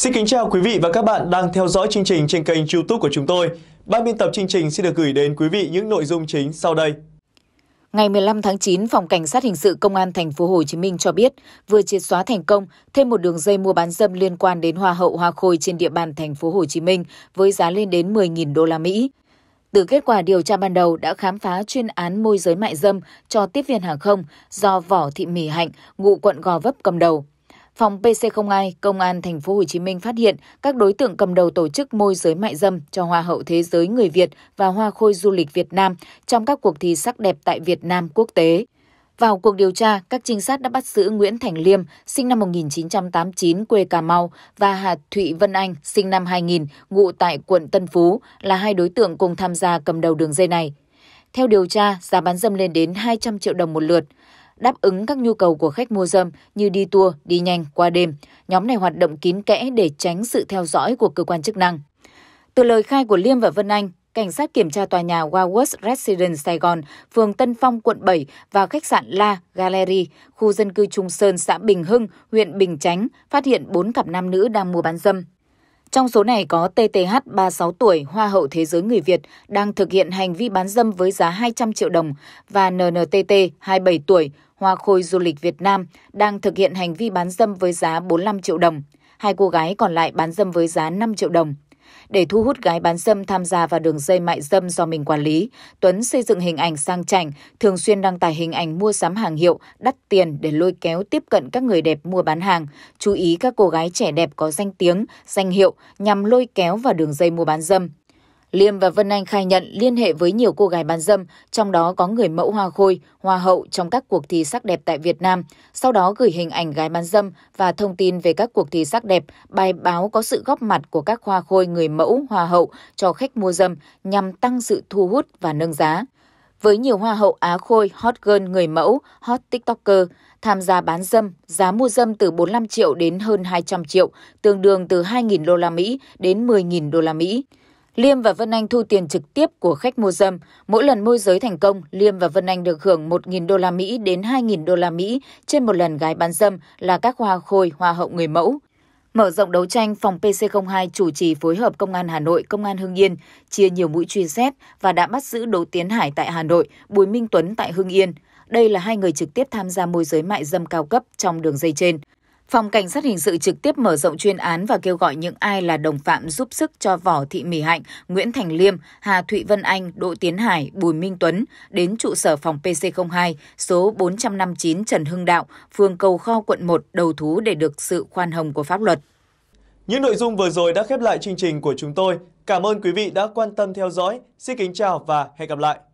Xin kính chào quý vị và các bạn đang theo dõi chương trình trên kênh YouTube của chúng tôi. Ban biên tập chương trình xin được gửi đến quý vị những nội dung chính sau đây. Ngày 15 tháng 9, Phòng Cảnh sát hình sự Công an thành phố Hồ Chí Minh cho biết vừa triệt xóa thành công thêm một đường dây mua bán dâm liên quan đến hoa hậu hoa khôi trên địa bàn thành phố Hồ Chí Minh với giá lên đến 10.000 đô la Mỹ. Từ kết quả điều tra ban đầu đã khám phá chuyên án môi giới mại dâm cho tiếp viên hàng không do Võ Thị Mỹ Hạnh, ngụ quận Gò Vấp cầm đầu phòng PC02 Công an thành phố Hồ Chí Minh phát hiện các đối tượng cầm đầu tổ chức môi giới mại dâm cho hoa hậu thế giới người Việt và hoa khôi du lịch Việt Nam trong các cuộc thi sắc đẹp tại Việt Nam quốc tế. Vào cuộc điều tra, các trinh sát đã bắt giữ Nguyễn Thành Liêm, sinh năm 1989, quê Cà Mau, và Hà Thụy Vân Anh, sinh năm 2000, ngụ tại quận Tân Phú, là hai đối tượng cùng tham gia cầm đầu đường dây này. Theo điều tra, giá bán dâm lên đến 200 triệu đồng một lượt đáp ứng các nhu cầu của khách mua dâm như đi tour, đi nhanh, qua đêm. Nhóm này hoạt động kín kẽ để tránh sự theo dõi của cơ quan chức năng. Từ lời khai của Liêm và Vân Anh, cảnh sát kiểm tra tòa nhà Waworth Residence Sài Gòn, phường Tân Phong, quận 7 và khách sạn La Gallery, khu dân cư Trung Sơn, xã Bình Hưng, huyện Bình Chánh, phát hiện 4 cặp nam nữ đang mua bán dâm. Trong số này có TTH 36 tuổi, Hoa hậu Thế giới người Việt, đang thực hiện hành vi bán dâm với giá 200 triệu đồng và NNTT 27 tuổi, Hoa Khôi Du lịch Việt Nam đang thực hiện hành vi bán dâm với giá 45 triệu đồng. Hai cô gái còn lại bán dâm với giá 5 triệu đồng. Để thu hút gái bán dâm tham gia vào đường dây mại dâm do mình quản lý, Tuấn xây dựng hình ảnh sang chảnh, thường xuyên đăng tải hình ảnh mua sắm hàng hiệu, đắt tiền để lôi kéo tiếp cận các người đẹp mua bán hàng, chú ý các cô gái trẻ đẹp có danh tiếng, danh hiệu nhằm lôi kéo vào đường dây mua bán dâm. Liêm và Vân Anh khai nhận liên hệ với nhiều cô gái bán dâm, trong đó có người mẫu hoa khôi, hoa hậu trong các cuộc thi sắc đẹp tại Việt Nam, sau đó gửi hình ảnh gái bán dâm và thông tin về các cuộc thi sắc đẹp, bài báo có sự góp mặt của các hoa khôi người mẫu, hoa hậu cho khách mua dâm nhằm tăng sự thu hút và nâng giá. Với nhiều hoa hậu Á Khôi, hot girl, người mẫu, hot tiktoker, tham gia bán dâm, giá mua dâm từ 45 triệu đến hơn 200 triệu, tương đương từ 2.000 đô la Mỹ đến 10.000 đô la Mỹ. Liêm và Vân Anh thu tiền trực tiếp của khách mua dâm. Mỗi lần môi giới thành công, Liêm và Vân Anh được hưởng 1.000 đô la Mỹ đến 2.000 đô la Mỹ trên một lần gái bán dâm là các hoa khôi, hoa hậu người mẫu. Mở rộng đấu tranh, phòng PC02 chủ trì phối hợp Công an Hà Nội, Công an Hưng Yên, chia nhiều mũi truy xét và đã bắt giữ Đỗ Tiến Hải tại Hà Nội, Bùi Minh Tuấn tại Hưng Yên. Đây là hai người trực tiếp tham gia môi giới mại dâm cao cấp trong đường dây trên. Phòng Cảnh sát Hình sự trực tiếp mở rộng chuyên án và kêu gọi những ai là đồng phạm giúp sức cho Võ Thị Mỹ Hạnh, Nguyễn Thành Liêm, Hà Thụy Vân Anh, Đỗ Tiến Hải, Bùi Minh Tuấn đến trụ sở phòng PC02 số 459 Trần Hưng Đạo, phường Cầu Kho, quận 1 đầu thú để được sự khoan hồng của pháp luật. Những nội dung vừa rồi đã khép lại chương trình của chúng tôi. Cảm ơn quý vị đã quan tâm theo dõi. Xin kính chào và hẹn gặp lại.